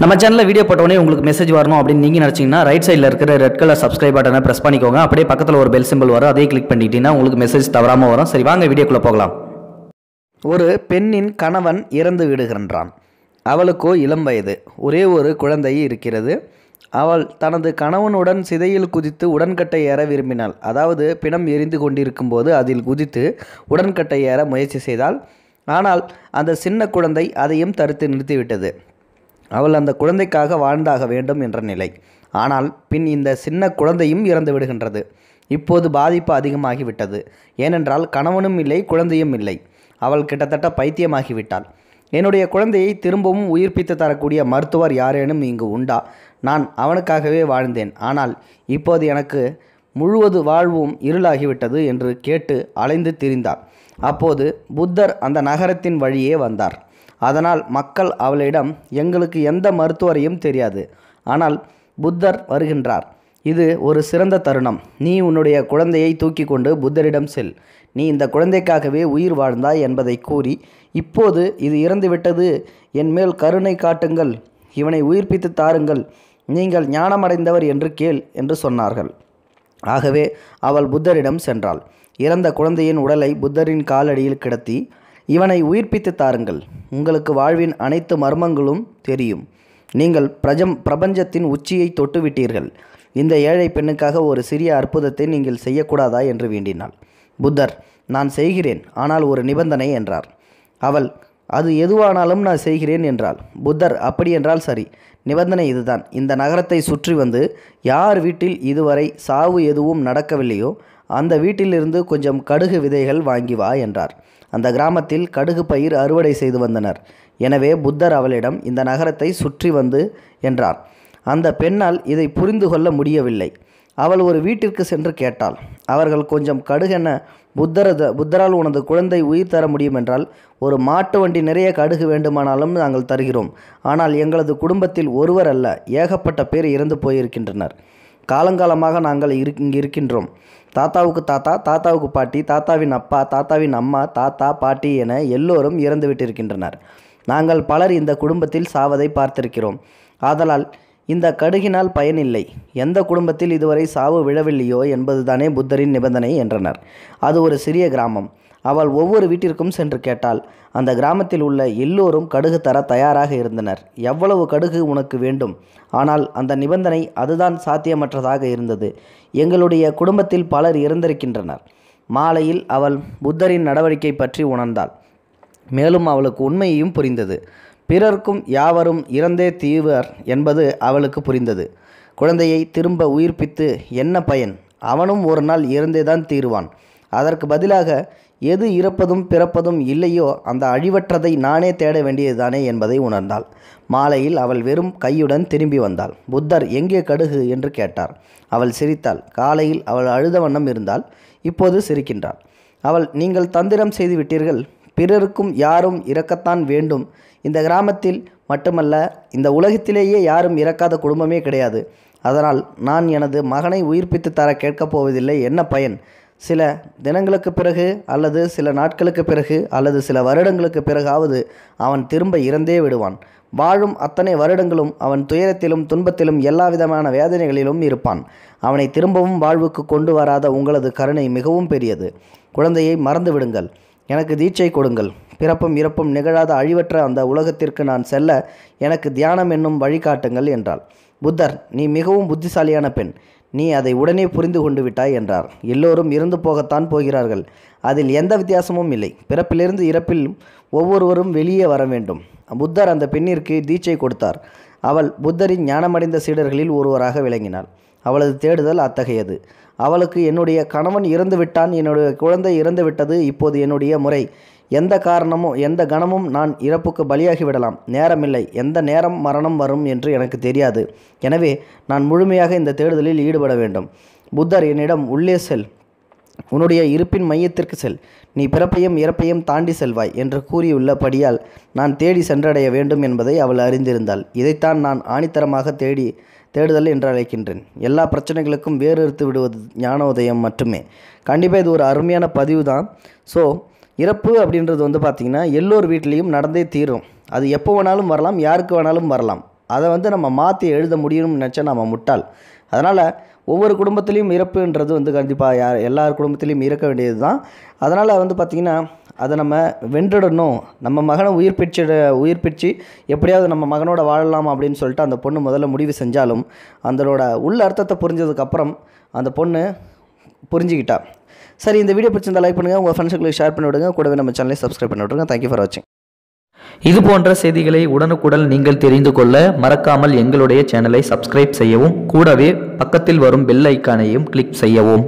நம்ம சேனலில் வீடியோ போட்டோடனே உங்களுக்கு மெசேஜ் வரணும் அப்படின்னு நீங்கள் நினச்சிங்கன்னா ரைட் சைடில் இருக்கிற ரெட் கலர் சப்ஸ்கிரைப் பட்டனை ப்ரெஸ் பண்ணிக்கோங்க அப்படியே பக்கத்தில் ஒரு பெல் சிம்பிள் வரும் அதே கிளிக் பண்ணிக்கிட்டீங்கன்னா உங்களுக்கு மெசேஜ் தவறாமல் வரும் சரி வாங்க வீடியோக்குள்ளே போகலாம் ஒரு பெண்ணின் கணவன் இறந்து விடுகின்றான் அவளுக்கோ இளம் வயது ஒரே ஒரு குழந்தை இருக்கிறது அவள் தனது கணவனுடன் சிதையில் குதித்து உடன்கட்டை ஏற விரும்பினாள் அதாவது பிணம் எரிந்து கொண்டிருக்கும் போது அதில் குதித்து உடன்கட்டை ஏற முயற்சி செய்தால் ஆனால் அந்த சின்ன குழந்தை அதையும் தடுத்து நிறுத்திவிட்டது அவள் அந்த குழந்தைக்காக வாழ்ந்தாக வேண்டும் என்ற நிலை ஆனால் பின் இந்த சின்ன குழந்தையும் இறந்து விடுகின்றது இப்போது பாதிப்பு அதிகமாகிவிட்டது ஏனென்றால் கணவனும் இல்லை குழந்தையும் இல்லை அவள் கிட்டத்தட்ட பைத்தியமாகிவிட்டாள் என்னுடைய குழந்தையை திரும்பவும் உயிர்ப்பித்து தரக்கூடிய மருத்துவர் யாரேனும் இங்கு உண்டா நான் அவனுக்காகவே வாழ்ந்தேன் ஆனால் இப்போது எனக்கு முழுவது வாழ்வும் இருளாகிவிட்டது என்று கேட்டு அலைந்து திரிந்தார் அப்போது புத்தர் அந்த நகரத்தின் வழியே வந்தார் அதனால் மக்கள் அவளிடம் எங்களுக்கு எந்த மருத்துவரையும் தெரியாது ஆனால் புத்தர் வருகின்றார் இது ஒரு சிறந்த தருணம் நீ உன்னுடைய குழந்தையை தூக்கி கொண்டு புத்தரிடம் செல் நீ இந்த குழந்தைக்காகவே உயிர் வாழ்ந்தாய் என்பதை கூறி இப்போது இது இறந்துவிட்டது என் மேல் கருணை காட்டுங்கள் இவனை உயிர்ப்பித்து தாருங்கள் நீங்கள் ஞானமடைந்தவர் என்று கேள் என்று சொன்னார்கள் ஆகவே அவள் புத்தரிடம் சென்றாள் இறந்த குழந்தையின் உடலை புத்தரின் காலடியில் கிடத்தி இவனை உயிர்ப்பித்து தாருங்கள் உங்களுக்கு வாழ்வின் அனைத்து மர்மங்களும் தெரியும் நீங்கள் பிரஜம் பிரபஞ்சத்தின் உச்சியை தொட்டுவிட்டீர்கள் இந்த ஏழை பெண்ணுக்காக ஒரு சிறிய அற்புதத்தை நீங்கள் செய்யக்கூடாதா என்று வேண்டினாள் புத்தர் நான் செய்கிறேன் ஆனால் ஒரு நிபந்தனை என்றார் அவள் அது எதுவானாலும் நான் செய்கிறேன் என்றாள் புத்தர் அப்படியென்றால் சரி நிபந்தனை இதுதான் இந்த நகரத்தை சுற்றி வந்து யார் வீட்டில் இதுவரை சாவு எதுவும் நடக்கவில்லையோ அந்த வீட்டிலிருந்து கொஞ்சம் கடுகு விதைகள் வாங்கி வா என்றார் அந்த கிராமத்தில் கடுகு பயிர் அறுவடை செய்து வந்தனர் எனவே புத்தர் அவளிடம் இந்த நகரத்தை சுற்றி வந்து என்றார் அந்த பெண்ணால் இதை புரிந்து கொள்ள முடியவில்லை அவள் ஒரு வீட்டிற்கு சென்று கேட்டாள் அவர்கள் கொஞ்சம் கடுகென புத்தரத புத்தரால் உனது குழந்தை உயிர் தர முடியும் என்றால் ஒரு மாட்டு வண்டி நிறைய கடுகு வேண்டுமானாலும் நாங்கள் தருகிறோம் ஆனால் எங்களது குடும்பத்தில் ஒருவர் அல்ல ஏகப்பட்ட பேர் இறந்து போயிருக்கின்றனர் காலங்காலமாக நாங்கள் இரு இங்கிருக்கின்றோம் இருக்கின்றோம் தாத்தாவுக்கு தாத்தா தாத்தாவுக்கு பாட்டி தாத்தாவின் அப்பா தாத்தாவின் அம்மா தாத்தா பாட்டி என எல்லோரும் இறந்துவிட்டிருக்கின்றனர் நாங்கள் பலர் இந்த குடும்பத்தில் சாவதை பார்த்திருக்கிறோம் ஆதலால் இந்த கடுகினால் பயனில்லை எந்த குடும்பத்தில் இதுவரை சாவு விழவில்லையோ என்பதுதானே புத்தரின் நிபந்தனை என்றனர் அது ஒரு சிறிய கிராமம் அவள் ஒவ்வொரு வீட்டிற்கும் சென்று கேட்டாள் அந்த கிராமத்தில் உள்ள எல்லோரும் கடுகு தர தயாராக இருந்தனர் எவ்வளவு கடுகு உனக்கு வேண்டும் ஆனால் அந்த நிபந்தனை அதுதான் சாத்தியமற்றதாக இருந்தது எங்களுடைய குடும்பத்தில் பலர் இருந்திருக்கின்றனர் மாலையில் அவள் புத்தரின் நடவடிக்கை பற்றி உணர்ந்தாள் மேலும் அவளுக்கு உண்மையையும் புரிந்தது பிறர்க்கும் யாவரும் இறந்தே தீவர் என்பது அவளுக்கு புரிந்தது குழந்தையை திரும்ப உயிர்ப்பித்து என்ன பயன் அவனும் ஒரு நாள் இறந்தேதான் தீருவான் அதற்கு பதிலாக எது இறப்பதும் பிறப்பதும் இல்லையோ அந்த அழிவற்றதை நானே தேட வேண்டியதுதானே என்பதை உணர்ந்தாள் மாலையில் அவள் வெறும் கையுடன் திரும்பி வந்தாள் புத்தர் எங்கே கடுகு என்று கேட்டார் அவள் சிரித்தாள் காலையில் அவள் அழுத வண்ணம் இருந்தால் இப்போது சிரிக்கின்றாள் அவள் நீங்கள் தந்திரம் செய்து விட்டீர்கள் பிறருக்கும் யாரும் இறக்கத்தான் வேண்டும் இந்த கிராமத்தில் மட்டுமல்ல இந்த உலகத்திலேயே யாரும் இறக்காத குடும்பமே கிடையாது அதனால் நான் எனது மகனை உயிர்ப்பித்து தர கேட்கப் போவதில்லை என்ன பயன் சில தினங்களுக்கு பிறகு அல்லது சில நாட்களுக்கு பிறகு அல்லது சில வருடங்களுக்கு பிறகாவது அவன் திரும்ப இறந்தே விடுவான் வாழும் அத்தனை வருடங்களும் அவன் துயரத்திலும் துன்பத்திலும் எல்லா விதமான வேதனைகளிலும் இருப்பான் அவனை திரும்பவும் வாழ்வுக்கு கொண்டு வராத உங்களது கருணை மிகவும் பெரியது குழந்தையை மறந்து விடுங்கள் எனக்கு தீட்சை கொடுங்கள் பிறப்பும் இறப்பும் நிகழாத அழிவற்ற அந்த உலகத்திற்கு நான் செல்ல எனக்கு தியானம் என்னும் வழிகாட்டுங்கள் என்றாள் புத்தர் நீ மிகவும் புத்திசாலியான பெண் நீ அதை உடனே புரிந்து கொண்டு விட்டாய் என்றார் எல்லோரும் இறந்து போகத்தான் போகிறார்கள் அதில் எந்த வித்தியாசமும் இல்லை பிறப்பிலிருந்து இறப்பில் ஒவ்வொருவரும் வெளியே வர வேண்டும் புத்தர் அந்த பெண்ணிற்கு தீட்சை கொடுத்தார் அவள் புத்தரின் ஞானமடைந்த சீடர்களில் ஒருவராக விளங்கினாள் அவளது தேடுதல் அத்தகையது அவளுக்கு என்னுடைய கணவன் இறந்து விட்டான் என்னுடைய குழந்தை இறந்து விட்டது இப்போது என்னுடைய முறை எந்த காரணமும் எந்த கணமும் நான் இறப்புக்கு பலியாகி விடலாம் நேரமில்லை எந்த நேரம் மரணம் வரும் என்று எனக்கு தெரியாது எனவே நான் முழுமையாக இந்த தேடுதலில் ஈடுபட வேண்டும் புத்தர் என்னிடம் உள்ளே செல் உன்னுடைய இருப்பின் மையத்திற்கு செல் நீ பிறப்பையும் இறப்பையும் தாண்டி செல்வாய் என்று கூறியுள்ளபடியால் நான் தேடி சென்றடைய வேண்டும் என்பதை அவள் அறிந்திருந்தாள் இதைத்தான் நான் ஆணித்தரமாக தேடி தேடுதல் என்று அழைக்கின்றேன் எல்லா பிரச்சனைகளுக்கும் வேறு எடுத்து விடுவது ஞான உதயம் மட்டுமே கண்டிப்பாக இது ஒரு அருமையான பதிவு தான் ஸோ இறப்பு அப்படின்றது வந்து பார்த்திங்கன்னா எல்லோர் வீட்லேயும் நடந்தே தீரும் அது எப்போ வேணாலும் வரலாம் யாருக்கு வேணாலும் வரலாம் அதை வந்து நம்ம மாற்றி எழுத முடியும்னு நினச்சா நம்ம முட்டாள் அதனால் ஒவ்வொரு குடும்பத்துலேயும் இறப்புன்றது வந்து கண்டிப்பாக யார் எல்லார் குடும்பத்துலேயும் இருக்க வேண்டியது தான் அதனால் வந்து பார்த்திங்கன்னா அதை நம்ம வென்றுடணும் நம்ம மகனை உயிர் பிச்சு உயிர் பிச்சு எப்படியாவது நம்ம மகனோட வாழலாம் அப்படின்னு சொல்லிட்டு அந்த பொண்ணு முதல்ல முடிவு செஞ்சாலும் அதனோட உள்ள அர்த்தத்தை புரிஞ்சதுக்கப்புறம் அந்த பொண்ணு புரிஞ்சுக்கிட்டா சரி இந்த வீடியோ பிடிச்சிருந்தா லைக் பண்ணுங்கள் உங்கள் ஃப்ரெண்ட்ஸுங்களுக்கு ஷேர் பண்ணி விடுங்க கூடவே நம்ம சேனலை சப்ஸ்கிரைப் பண்ணி விட்ருங்க தேங்க்யூ ஃபார் வாட்சிங் இது போன்ற செய்திகளை உடனுக்குடன் நீங்கள் தெரிந்து கொள்ள மறக்காமல் எங்களுடைய சேனலை சப்ஸ்கிரைப் செய்யவும் கூடவே பக்கத்தில் வரும் பெல் ஐக்கானையும் கிளிக் செய்யவும்